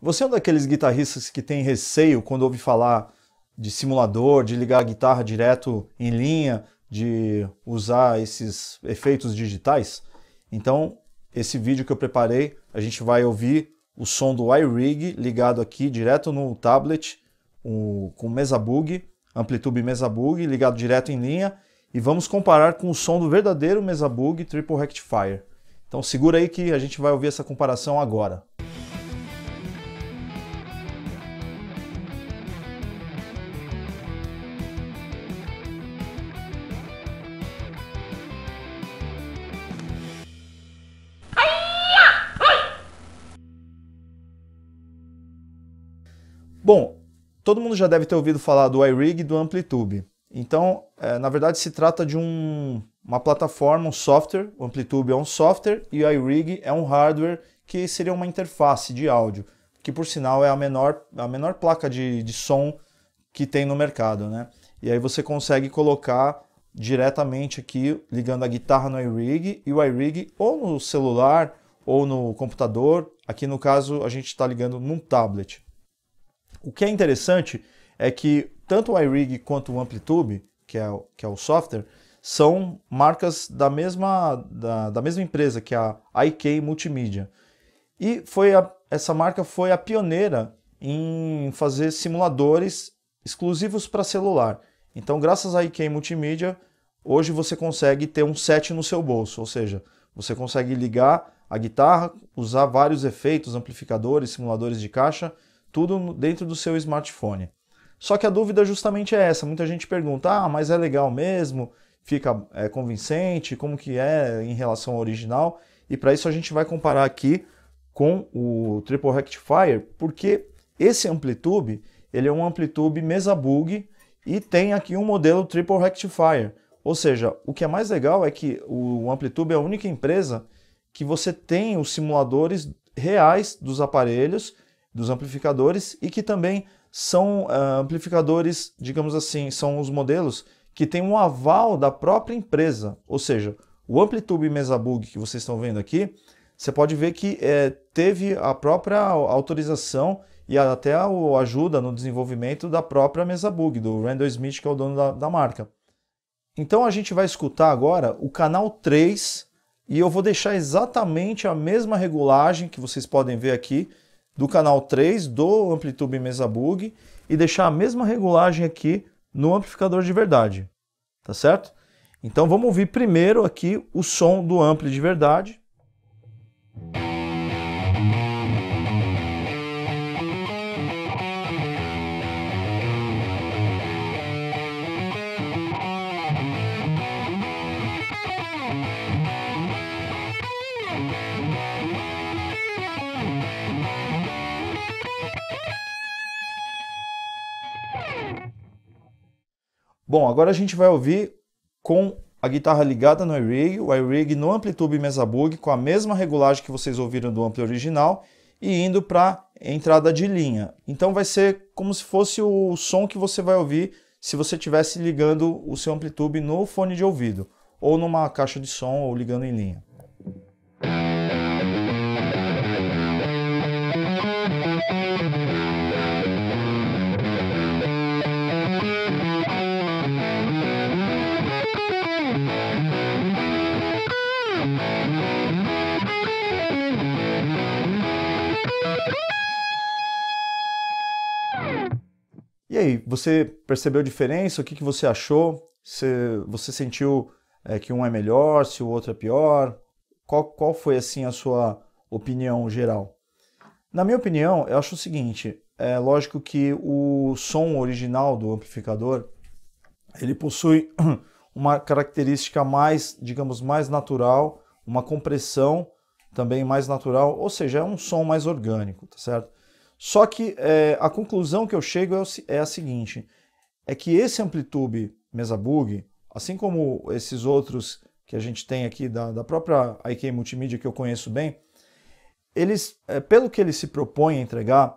Você é um daqueles guitarristas que tem receio quando ouve falar de simulador, de ligar a guitarra direto em linha, de usar esses efeitos digitais? Então, esse vídeo que eu preparei, a gente vai ouvir o som do iRig ligado aqui direto no tablet, o, com mesa bug, amplitude mesa bug, ligado direto em linha, e vamos comparar com o som do verdadeiro mesa bug Triple Rectifier. Então segura aí que a gente vai ouvir essa comparação agora. Bom, todo mundo já deve ter ouvido falar do iRig e do Amplitude. Então, é, na verdade, se trata de um, uma plataforma, um software. O Amplitude é um software e o iRig é um hardware que seria uma interface de áudio, que por sinal é a menor, a menor placa de, de som que tem no mercado. Né? E aí você consegue colocar diretamente aqui, ligando a guitarra no iRig e o iRig ou no celular ou no computador. Aqui no caso, a gente está ligando num tablet. O que é interessante é que tanto o iRig quanto o Amplitude, que é, o, que é o software, são marcas da mesma, da, da mesma empresa, que é a IK Multimídia. E foi a, essa marca foi a pioneira em fazer simuladores exclusivos para celular. Então, graças à IK Multimídia, hoje você consegue ter um set no seu bolso, ou seja, você consegue ligar a guitarra, usar vários efeitos, amplificadores, simuladores de caixa tudo dentro do seu smartphone. Só que a dúvida justamente é essa. Muita gente pergunta: ah, mas é legal mesmo? Fica é, convincente? Como que é em relação ao original? E para isso a gente vai comparar aqui com o Triple Rectifier, porque esse Amplitude ele é um Amplitude Mesa Bug e tem aqui um modelo Triple Rectifier. Ou seja, o que é mais legal é que o Amplitude é a única empresa que você tem os simuladores reais dos aparelhos dos amplificadores e que também são uh, amplificadores, digamos assim, são os modelos que têm um aval da própria empresa. Ou seja, o Amplitube Bug que vocês estão vendo aqui, você pode ver que é, teve a própria autorização e até a ajuda no desenvolvimento da própria Mesa Bug, do Randall Smith, que é o dono da, da marca. Então a gente vai escutar agora o canal 3 e eu vou deixar exatamente a mesma regulagem que vocês podem ver aqui, do canal 3 do Amplitude Mesa Bug e deixar a mesma regulagem aqui no amplificador de verdade, tá certo? Então vamos ouvir primeiro aqui o som do ampli de verdade. Bom, agora a gente vai ouvir com a guitarra ligada no iRig, o iRig no Amplitude Mesa Bug, com a mesma regulagem que vocês ouviram do ampli original, e indo para entrada de linha. Então vai ser como se fosse o som que você vai ouvir se você estivesse ligando o seu amplitude no fone de ouvido, ou numa caixa de som, ou ligando em linha. aí, você percebeu diferença? O que, que você achou? Você, você sentiu é, que um é melhor, se o outro é pior? Qual, qual foi, assim, a sua opinião geral? Na minha opinião, eu acho o seguinte, é lógico que o som original do amplificador, ele possui uma característica mais, digamos, mais natural, uma compressão também mais natural, ou seja, é um som mais orgânico, tá certo? Só que é, a conclusão que eu chego é, o, é, a seguinte: é que esse amplitude bug assim como esses outros que a gente tem aqui da, da própria IK Multimídia que eu conheço bem, eles, é, pelo que ele se propõe a entregar,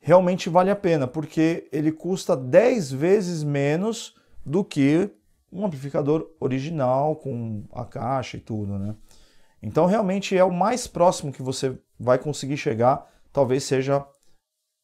realmente vale a pena, porque ele custa 10 vezes menos do que um amplificador original com a caixa e tudo, né? Então realmente é o mais próximo que você vai conseguir chegar, talvez seja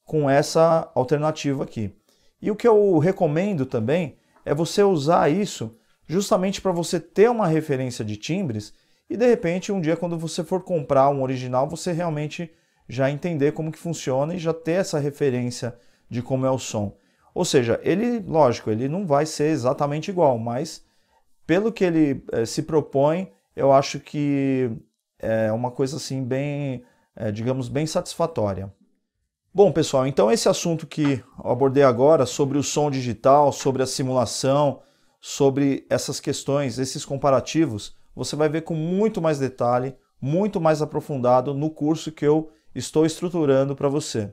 com essa alternativa aqui. E o que eu recomendo também é você usar isso justamente para você ter uma referência de timbres e de repente um dia quando você for comprar um original você realmente já entender como que funciona e já ter essa referência de como é o som. Ou seja, ele, lógico, ele não vai ser exatamente igual, mas pelo que ele eh, se propõe, eu acho que é uma coisa assim bem, eh, digamos, bem satisfatória. Bom, pessoal, então esse assunto que eu abordei agora sobre o som digital, sobre a simulação, sobre essas questões, esses comparativos, você vai ver com muito mais detalhe, muito mais aprofundado no curso que eu estou estruturando para você.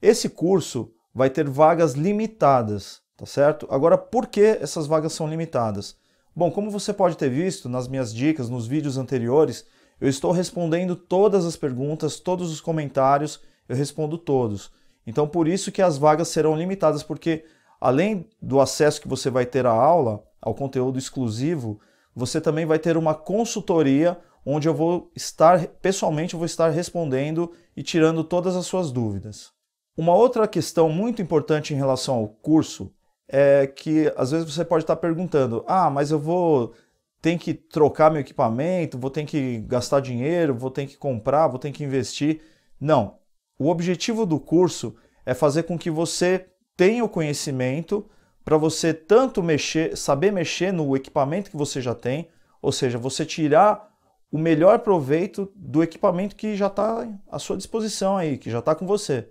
Esse curso vai ter vagas limitadas, tá certo? Agora, por que essas vagas são limitadas? Bom, como você pode ter visto nas minhas dicas, nos vídeos anteriores, eu estou respondendo todas as perguntas, todos os comentários eu respondo todos. Então, por isso que as vagas serão limitadas, porque além do acesso que você vai ter à aula, ao conteúdo exclusivo, você também vai ter uma consultoria onde eu vou estar, pessoalmente, eu vou estar respondendo e tirando todas as suas dúvidas. Uma outra questão muito importante em relação ao curso é que às vezes você pode estar perguntando: ah, mas eu vou ter que trocar meu equipamento, vou ter que gastar dinheiro, vou ter que comprar, vou ter que investir. Não, o objetivo do curso é fazer com que você tenha o conhecimento para você tanto mexer, saber mexer no equipamento que você já tem, ou seja, você tirar o melhor proveito do equipamento que já está à sua disposição aí, que já está com você.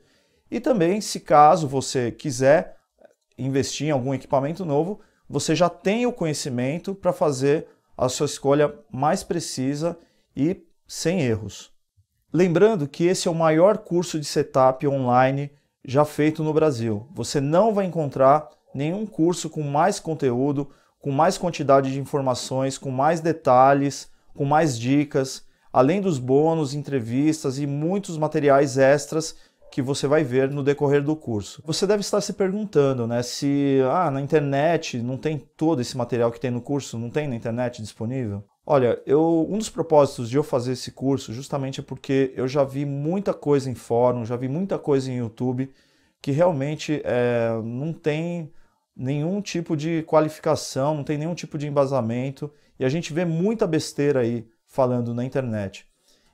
E também, se caso você quiser investir em algum equipamento novo, você já tem o conhecimento para fazer a sua escolha mais precisa e sem erros. Lembrando que esse é o maior curso de setup online já feito no Brasil. Você não vai encontrar nenhum curso com mais conteúdo, com mais quantidade de informações, com mais detalhes, com mais dicas, além dos bônus, entrevistas e muitos materiais extras que você vai ver no decorrer do curso. Você deve estar se perguntando, né, se ah, na internet não tem todo esse material que tem no curso, não tem na internet disponível? Olha, eu, um dos propósitos de eu fazer esse curso justamente é porque eu já vi muita coisa em fórum, já vi muita coisa em YouTube que realmente é, não tem nenhum tipo de qualificação, não tem nenhum tipo de embasamento e a gente vê muita besteira aí falando na internet.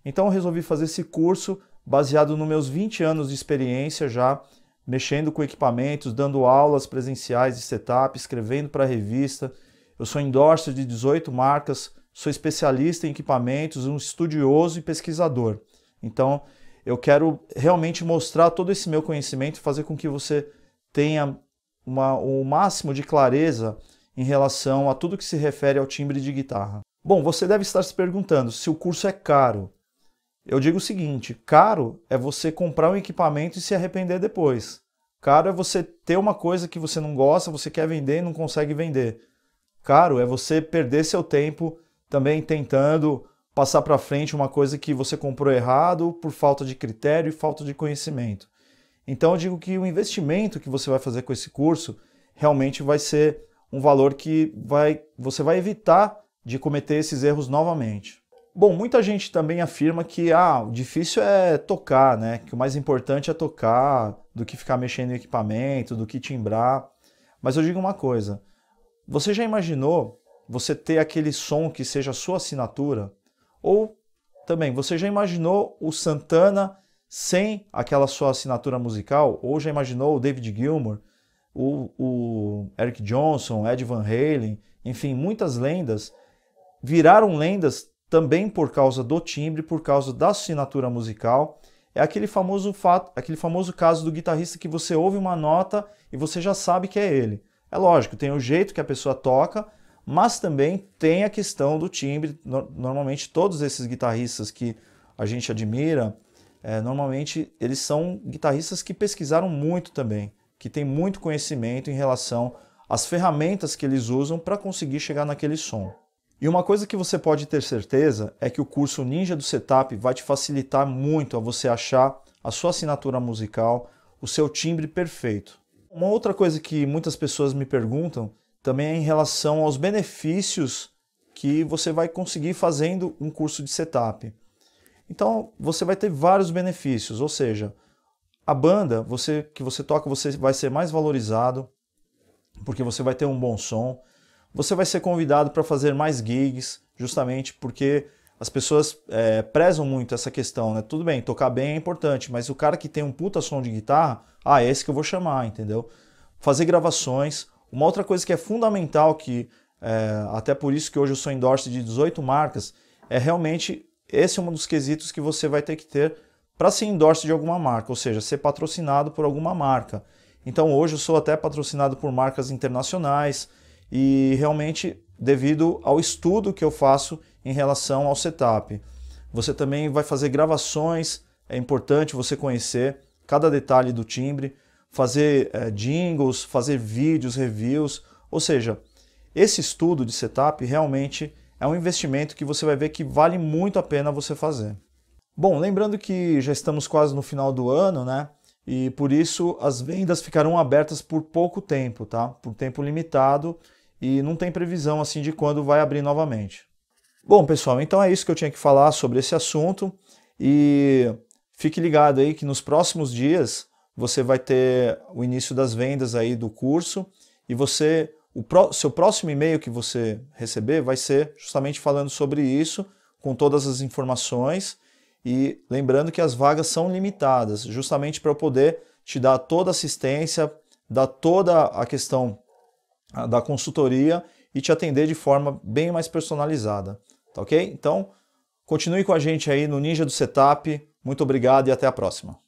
Então eu resolvi fazer esse curso baseado nos meus 20 anos de experiência já mexendo com equipamentos, dando aulas presenciais de setup, escrevendo para revista. Eu sou endorser de 18 marcas sou especialista em equipamentos, um estudioso e pesquisador. Então, eu quero realmente mostrar todo esse meu conhecimento e fazer com que você tenha uma, o máximo de clareza em relação a tudo que se refere ao timbre de guitarra. Bom, você deve estar se perguntando se o curso é caro. Eu digo o seguinte: caro é você comprar um equipamento e se arrepender depois. Caro é você ter uma coisa que você não gosta, você quer vender e não consegue vender. Caro é você perder seu tempo também tentando passar para frente uma coisa que você comprou errado por falta de critério e falta de conhecimento. Então eu digo que o investimento que você vai fazer com esse curso realmente vai ser um valor que vai, você vai evitar de cometer esses erros novamente. Bom, muita gente também afirma que ah, o difícil é tocar, né? Que o mais importante é tocar do que ficar mexendo em equipamento, do que timbrar. Mas eu digo uma coisa: você já imaginou você ter aquele som que seja a sua assinatura? Ou também, você já imaginou o Santana sem aquela sua assinatura musical? Ou já imaginou o David Gilmour, o, o Eric Johnson, Ed Van Halen, enfim, muitas lendas viraram lendas também por causa do timbre, por causa da assinatura musical. É aquele famoso fato, aquele famoso caso do guitarrista que você ouve uma nota e você já sabe que é ele. É lógico, tem o jeito que a pessoa toca, mas também tem a questão do timbre. Normalmente, todos esses guitarristas que a gente admira, é, normalmente eles são guitarristas que pesquisaram muito também, que têm muito conhecimento em relação às ferramentas que eles usam para conseguir chegar naquele som. E uma coisa que você pode ter certeza é que o curso Ninja do Setup vai te facilitar muito a você achar a sua assinatura musical, o seu timbre perfeito. Uma outra coisa que muitas pessoas me perguntam também em relação aos benefícios que você vai conseguir fazendo um curso de setup. Então, você vai ter vários benefícios, ou seja, a banda você, que você toca, você vai ser mais valorizado, porque você vai ter um bom som. Você vai ser convidado para fazer mais gigs, justamente porque as pessoas é, prezam muito essa questão, né? Tudo bem, tocar bem é importante, mas o cara que tem um puta som de guitarra, ah, é esse que eu vou chamar, entendeu? Fazer gravações, uma outra coisa que é fundamental, que é, até por isso que hoje eu sou endorse de 18 marcas, é realmente esse é um dos quesitos que você vai ter que ter para ser endorse de alguma marca, ou seja, ser patrocinado por alguma marca. Então hoje eu sou até patrocinado por marcas internacionais e realmente devido ao estudo que eu faço em relação ao setup. Você também vai fazer gravações, é importante você conhecer cada detalhe do timbre fazer é, jingles, fazer vídeos, reviews. Ou seja, esse estudo de setup realmente é um investimento que você vai ver que vale muito a pena você fazer. Bom, lembrando que já estamos quase no final do ano, né? E por isso as vendas ficarão abertas por pouco tempo, tá? Por tempo limitado e não tem previsão assim de quando vai abrir novamente. Bom, pessoal, então é isso que eu tinha que falar sobre esse assunto e fique ligado aí que nos próximos dias você vai ter o início das vendas aí do curso e você o pro, seu próximo e-mail que você receber vai ser justamente falando sobre isso, com todas as informações e lembrando que as vagas são limitadas, justamente para eu poder te dar toda a assistência, dar toda a questão da consultoria e te atender de forma bem mais personalizada, tá OK? Então, continue com a gente aí no Ninja do Setup. Muito obrigado e até a próxima.